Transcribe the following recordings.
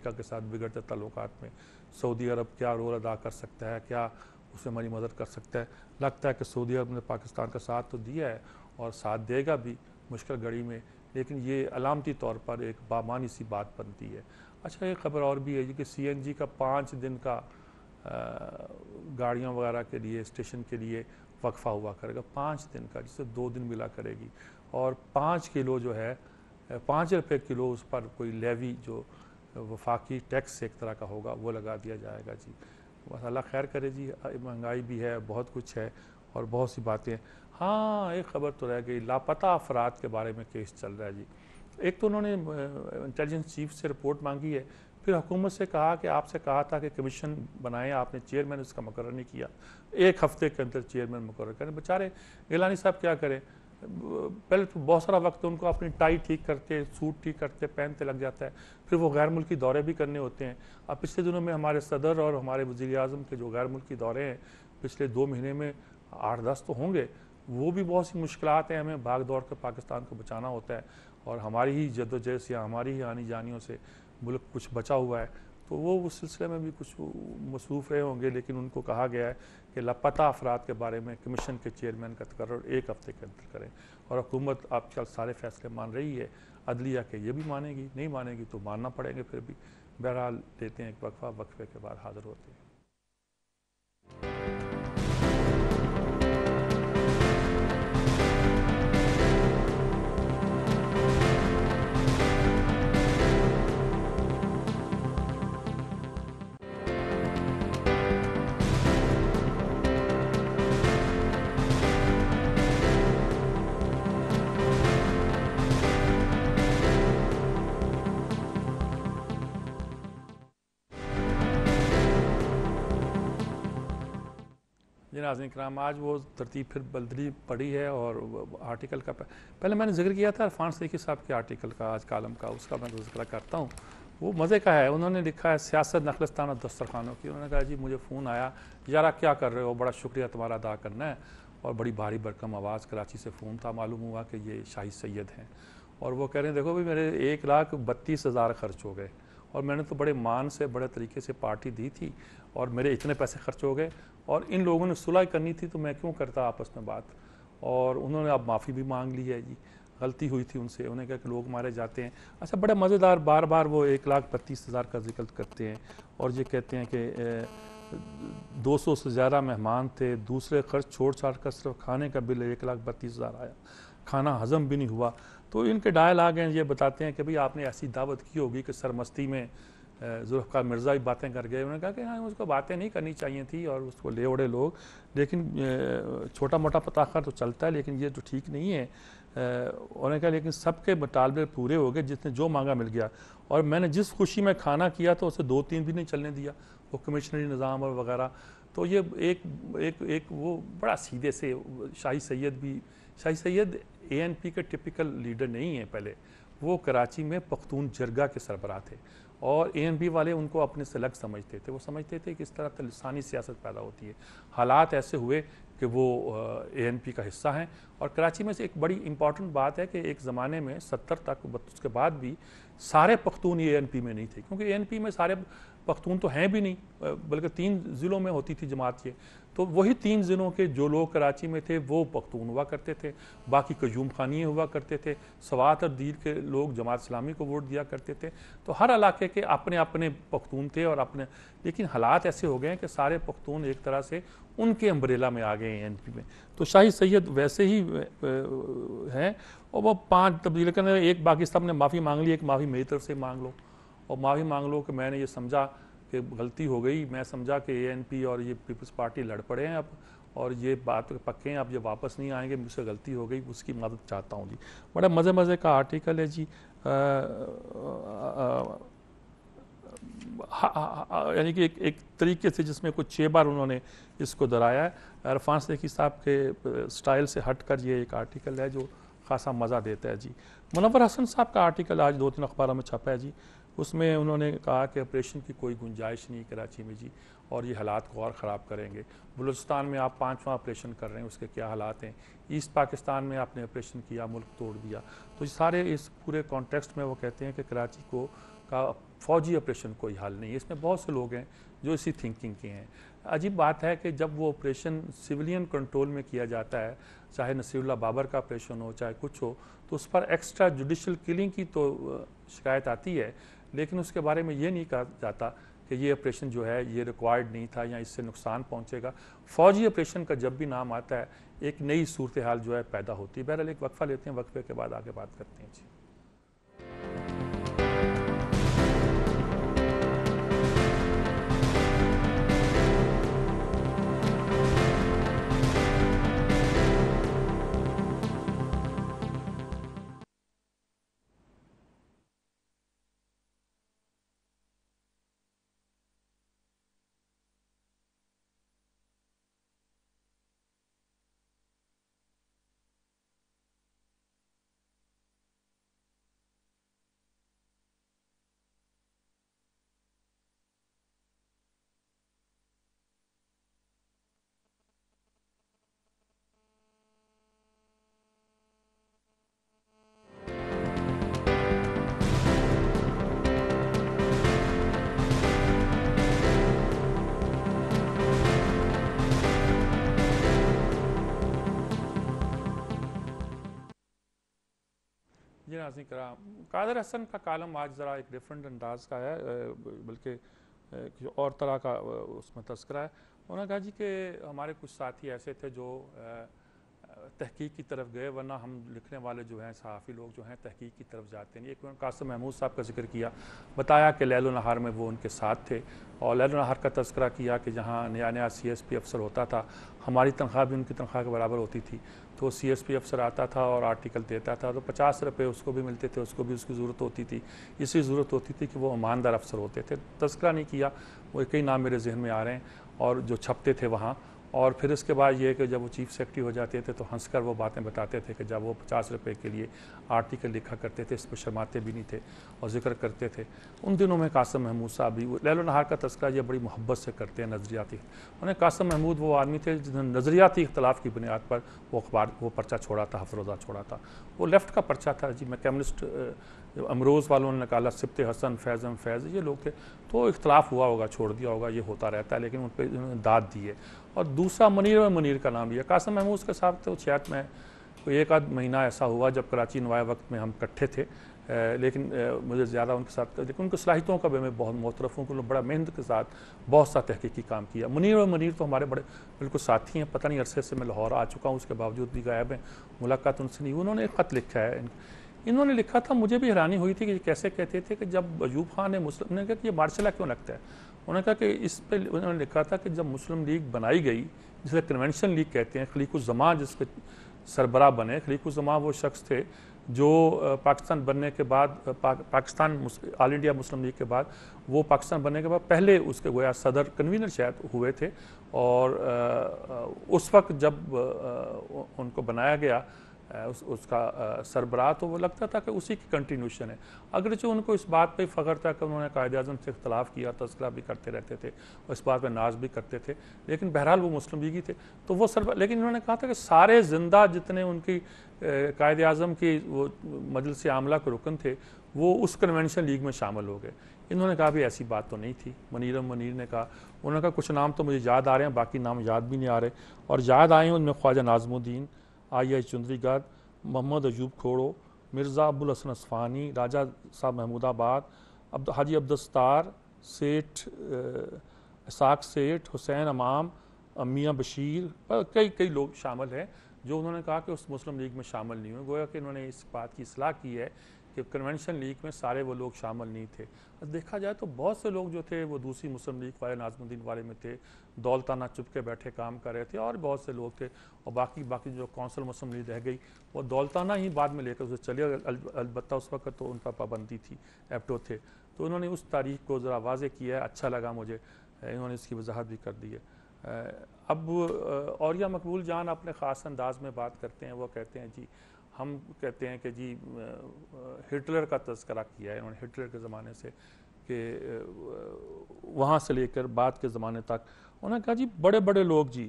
America के साथ बिगड़ते तल्लक में सऊदी अरब क्या रोल अदा कर सकता है क्या उसमें हमारी मदद कर सकता है लगता है कि सऊदी अरब ने पाकिस्तान का साथ तो दिया है और साथ देगा भी मुश्किल घड़ी में लेकिन ये अलामती तौर पर एक बामानी सी बात बनती है अच्छा ये खबर और भी है कि सी का पाँच दिन का गाड़ियों वगैरह के लिए स्टेशन के लिए वक्फा हुआ करेगा पाँच दिन का जिससे दो दिन मिला करेगी और पाँच किलो जो है पाँच रुपये किलो उस पर कोई लेवी जो वफाकी टैक्स एक तरह का होगा वो लगा दिया जाएगा जी बस अल्लाह खैर करे जी महंगाई भी है बहुत कुछ है और बहुत सी बातें हाँ एक खबर तो रह गई लापता अफराद के बारे में केस चल रहा है जी एक तो उन्होंने इंटेलिजेंस चीफ से रिपोर्ट मांगी है फिर हुकूमत से कहा कि आपसे कहा था कि कमीशन बनाएं आपने चेयरमैन उसका मुकर नहीं किया एक हफ्ते के अंदर चेयरमैन मुकर करें बेचारे गिलानी साहब क्या करें पहले तो बहुत सारा वक्त उनको अपनी टाई ठीक करते सूट ठीक करते पहनते लग जाता है फिर वो गैर मुल्की दौरे भी करने होते हैं अब पिछले दिनों में हमारे सदर और हमारे वजी अजम के जो गैर मुल्की दौरे हैं पिछले दो महीने में आठ दस तो होंगे वो भी बहुत सी मुश्किल हैं हमें भाग दौड़ कर पाकिस्तान को बचाना होता है और हमारी ही जदोजहद या हमारी ही आनी जानियों से मुल्क कुछ बचा हुआ है तो वो उस सिलसिले में भी कुछ मसरूफ़ रहे होंगे लेकिन उनको कहा गया है कि लापता अफराद के बारे में कमीशन के चेयरमैन का तकर एक हफ़्ते के अंदर करें और हुकूमत आप चल सारे फैसले मान रही है अदलिया के ये भी मानेगी नहीं मानेगी तो मानना पड़ेंगे फिर भी बहरहाल देते हैं एक वक्फा वक्फे के बाद हाज़िर होते हैं नाजन कराम आज वो तरतीब फिर बदली पड़ी है और आर्टिकल का पहले मैंने जिक्र किया था अरफान सदीकी साहब के आर्टिकल का आज कालम का उसका मैं जिक्र करता हूँ वो मज़े का है उन्होंने लिखा है सियासत नखलस्तान और दस्तरखानों की उन्होंने कहा जी मुझे फ़ोन आया यारा क्या कर रहे हो बड़ा शुक्रिया तुम्हारा अदा करना है और बड़ी भारी बरकम आवाज़ कराची से फ़ोन था मालूम हुआ कि ये शाही सैद हैं और वो कह रहे हैं देखो भाई मेरे एक लाख बत्तीस हज़ार खर्च हो गए और मैंने तो बड़े मान से बड़े तरीके से पार्टी दी थी और मेरे इतने पैसे खर्च हो गए और इन लोगों ने सुलह करनी थी तो मैं क्यों करता आपस में बात और उन्होंने अब माफ़ी भी मांग ली है जी गलती हुई थी उनसे उन्हें कहा कि लोग मारे जाते हैं अच्छा बड़ा मज़ेदार बार बार वो एक लाख बत्तीस हज़ार का जिक्र करते हैं और ये कहते हैं कि दो सौ से ज़्यादा मेहमान थे दूसरे खर्च छोड़ छाड़ कर सिर्फ खाने का बिल एक लाख बत्तीस हज़ार आया खाना हजम भी नहीं हुआ तो इनके डायल आ गए ये बताते हैं कि भाई आपने ऐसी दावत की होगी कि सरमस्ती में जुल्फ़ार मिर्ज़ा भी बातें कर गए उन्होंने कहा कि हाँ उसको बातें नहीं करनी चाहिए थी और उसको ले उड़े लोग लेकिन छोटा मोटा पताखा तो चलता है लेकिन ये तो ठीक नहीं है उन्होंने कहा लेकिन सबके मुतालबे पूरे हो गए जिसने जो मांगा मिल गया और मैंने जिस खुशी में खाना किया तो उसे दो तीन भी नहीं चलने दिया वो कमिश्नरी निज़ाम और वगैरह तो ये एक एक एक वो बड़ा सीधे से शाही सैद भी शाही सैयद ए के टिपिकल लीडर नहीं हैं पहले वो कराची में पख्तून जरगा के सरबरा थे और ए वाले उनको अपने से अलग समझते थे वो समझते थे कि इस तरह का लसानी सियासत पैदा होती है हालात ऐसे हुए कि वो ए का हिस्सा हैं और कराची में से एक बड़ी इंपॉर्टेंट बात है कि एक ज़माने में सत्तर तक उसके बाद भी सारे पख्तून ये पी में नहीं थे क्योंकि ए में सारे पख्तून तो हैं भी नहीं बल्कि तीन ज़िलों में होती थी जमात ये तो वही तीन ज़िलों के जो लोग कराची में थे वो पख्तून हुआ करते थे बाकी कजूम खानी हुआ करते थे सवात और दीर के लोग जमात इस्लामी को वोट दिया करते थे तो हर इलाके के अपने अपने पख्तून थे और अपने लेकिन हालात ऐसे हो गए हैं कि सारे पख्तून एक तरह से उनके अम्ब्रेला में आ गए हैं एन पी में तो शाही सैयद वैसे ही हैं और वह पाँच तब्दील करने एक बाकी सब ने माफ़ी मांग ली एक माफ़ी मेरी तरफ से मांग लो और माफ़ी मांग लो कि मैंने ये समझा कि गलती हो गई मैं समझा कि ए और ये पीपल्स पार्टी लड़ पड़े हैं अब और ये बात पक्के हैं अब ये वापस नहीं आएंगे मुझसे गलती हो गई उसकी मदद चाहता हूँ जी बड़ा मज़े मज़े का आर्टिकल है जी यानी कि एक एक तरीके से जिसमें कुछ छः बार उन्होंने इसको दोहराया है अरफान सेखी साहब के स्टाइल से हट कर ये एक आर्टिकल है जो खासा मज़ा देता है जी मुनवर हसन साहब का आर्टिकल आज दो तीन अखबारों में छपा है जी उसमें उन्होंने कहा कि ऑपरेशन की कोई गुंजाइश नहीं कराची में जी और ये हालात को और ख़राब करेंगे बलूचिस्तान में आप पाँचवा ऑपरेशन कर रहे हैं उसके क्या हालात हैं ईस्ट पाकिस्तान में आपने ऑपरेशन किया मुल्क तोड़ दिया तो सारे इस पूरे कॉन्टेक्स्ट में वो कहते हैं कि कराची को का फौजी ऑपरेशन कोई हाल नहीं है इसमें बहुत से लोग हैं जो इसी थिंकिंग के हैं अजीब बात है कि जब वो ऑपरेशन सिविलियन कंट्रोल में किया जाता है चाहे नसीरुल्ला बाबर का ऑपरेशन हो चाहे कुछ हो तो उस पर एक्स्ट्रा जुडिशल किलिंग की तो शिकायत आती है लेकिन उसके बारे में ये नहीं कहा जाता कि ये ऑपरेशन जो है ये रिक्वायर्ड नहीं था या इससे नुकसान पहुँचेगा फौजी ऑपरेशन का जब भी नाम आता है एक नई सूरत हाल जो है पैदा होती है बहरहाल एक वक्फ़ा लेते हैं वक्फे के बाद आगे बात करते हैं जी नाजिन कादर हसन का कालम आज ज़रा एक डिफरेंट अंदाज का है बल्कि और तरह का उसमें तस्करा है उन्होंने कहा जी कि हमारे कुछ साथी ऐसे थे जो तहकीक की तरफ गए वरना हम लिखने वाले जो हैं सहाफ़ी लोग जो हैं तहकीक की तरफ जाते हैं एक उन्होंने कासम महमूद साहब का जिक्र किया बताया कि लैल नहार में वो उनके साथ थे और लैल नहार का तस्करा किया कि जहाँ नया नया सी एस पी अफसर होता था हमारी तनख्वाह भी उनकी तनख्वाह के बराबर होती थी तो सी एस पी अफसर आता था और आर्टिकल देता था तो पचास रुपये उसको भी मिलते थे उसको भी उसकी ज़रूरत होती थी इसी ज़रूरत होती थी कि वो ईमानदार अफसर होते थे तस्करा नहीं किया वो कई नाम मेरे जहन में आ रहे हैं और जो छपते थे वहाँ और फिर इसके बाद ये कि जब वो चीफ सेक्रेटरी हो जाते थे तो हंसकर वो बातें बताते थे कि जब वो पचास रुपए के लिए आर्टिकल लिखा करते थे इस पर शर्माते भी नहीं थे और जिक्र करते थे उन दिनों में कासम महमूद साहब भी लहल नहार का तस्करा ये बड़ी मोहब्बत से करते हैं नज़रियाती उन्हें कासम महमूद वो आदमी थे जिन्होंने नज़रियाती इख्तलाफ की बुनियाद पर वो अखबार वो पर्चा छोड़ा था हफ्रोज़ा छोड़ा था वो लेफ़्ट का पर्चा था जी मैं कम्युनिस्ट जब अमरोज़ वालों ने निकाला सिप्त हसन फैज़म फैज़ ये लोग थे तो इख्तलाफ हुआ होगा छोड़ दिया होगा ये होता रहता है लेकिन उन पर उन्होंने दाद दी है और दूसरा मनीर में मनीर का नाम लिया कासम महमूद के साथ तो छियाट में कोई एक आध महीना ऐसा हुआ जब कराची नवाए वक्त में हम इकट्ठे थे लेकिन मुझे ज़्यादा उनके साथ लेकिन उनकी सलाहितों का भी मैं बहुत मोहतरफ हूँ कि उन्होंने बड़ा मेहनत के साथ बहुत सा तहकीकी काम किया मुनीर और मुनीर तो हमारे बड़े बिल्कुल साथी हैं पता नहीं अरसे से मैं लाहौर आ चुका हूँ उसके बावजूद भी गायब हैं मुलाकात उनसे नहीं उन्होंने एक ख़त लिखा है इन्होंने लिखा था मुझे भी हैरानी हुई थी कि कैसे कहते थे कि जब अयूब खान ने मुस्लिम ने कहा कि ये मार्शला क्यों लगता है उन्होंने कहा कि इस पर उन्होंने लिखा था कि जब मुस्लिम लीग बनाई गई जिसे कन्वेंशन लीग कहते हैं खलीकुजमा जिसके सरबरा बने खलीकुजमा वो शख्स थे जो पाकिस्तान बनने के बाद पा, Pakistan All India Muslim League के बाद वो पाकिस्तान बनने के बाद पहले उसके गोया सदर कन्वीनर शायद हुए थे और आ, उस वक्त जब आ, उनको बनाया गया उस, उसका सरबराह तो वो लगता था कि उसी की कंटिन्यूशन है जो उनको इस बात पे फ़ख्र था कि उन्होंने कायद अजम से इख्तलाफ किया तस्करा भी करते रहते थे और इस बात पर नाज भी करते थे लेकिन बहरहाल वो मुस्लिम लीग ही थे तो वो सरबरा लेकिन उन्होंने कहा था कि सारे जिंदा जितने उनकी कायद अजम की वो मजलस आमला के रुकन थे वो उस कन्वेंशन लीग में शामिल हो गए इन्होंने कहा भी ऐसी बात तो नहीं थी मनीरम मनीर ने कहा उन्होंने कहा कुछ नाम तो मुझे याद आ रहे हैं बाकी नाम याद भी नहीं आ रहे और याद आए उनमें ख्वाजा नाजमुद्दीन आई चुंदरी गर्ग मोहम्मद अजूब खोड़ो मिर्ज़ा अबुल हसन असफ़ानी राजा साहब महमूदाबाद अब हाजी अब्दस्तार सेठ इसाक सेठ हुसैन अमाम मियाँ बशीर कई कई लोग शामिल हैं जो उन्होंने कहा कि उस मुस्लिम लीग में शामिल नहीं हुए गोया कि उन्होंने इस बात की सलाह की है कि कन्वेंशन लीग में सारे वो लोग शामिल नहीं थे देखा जाए तो बहुत से लोग जो थे वो दूसरी मुस्लिम लीग वाले नाजमुद्दीन वाले में थे दौलताना चुप के बैठे काम कर रहे थे और बहुत से लोग थे और बाकी बाकी जो कौंसल मुस्लिम लीग रह गई वो दौलताना ही बाद में लेकर उसे चले अलबत्त उस वक्त तो उन पर पाबंदी थी एप्टो थे तो उन्होंने उस तारीख को ज़रा वाज किया है अच्छा लगा मुझे इन्होंने इसकी वजाहत भी कर दी है अब औरिया मकबूल जान अपने ख़ास अंदाज में बात करते हैं वो कहते हैं जी हम कहते हैं कि जी हिटलर का तस्करा किया है उन्होंने हिटलर के ज़माने से कि वहाँ से लेकर बाद के ज़माने तक उन्होंने कहा जी बड़े बड़े लोग जी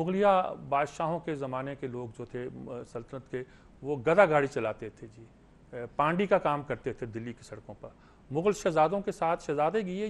मुगलिया बादशाहों के ज़माने के लोग जो थे सल्तनत के वो गदा गाड़ी चलाते थे जी पांडी का काम करते थे दिल्ली की सड़कों पर मुगल शहजादों के साथ शहजादे की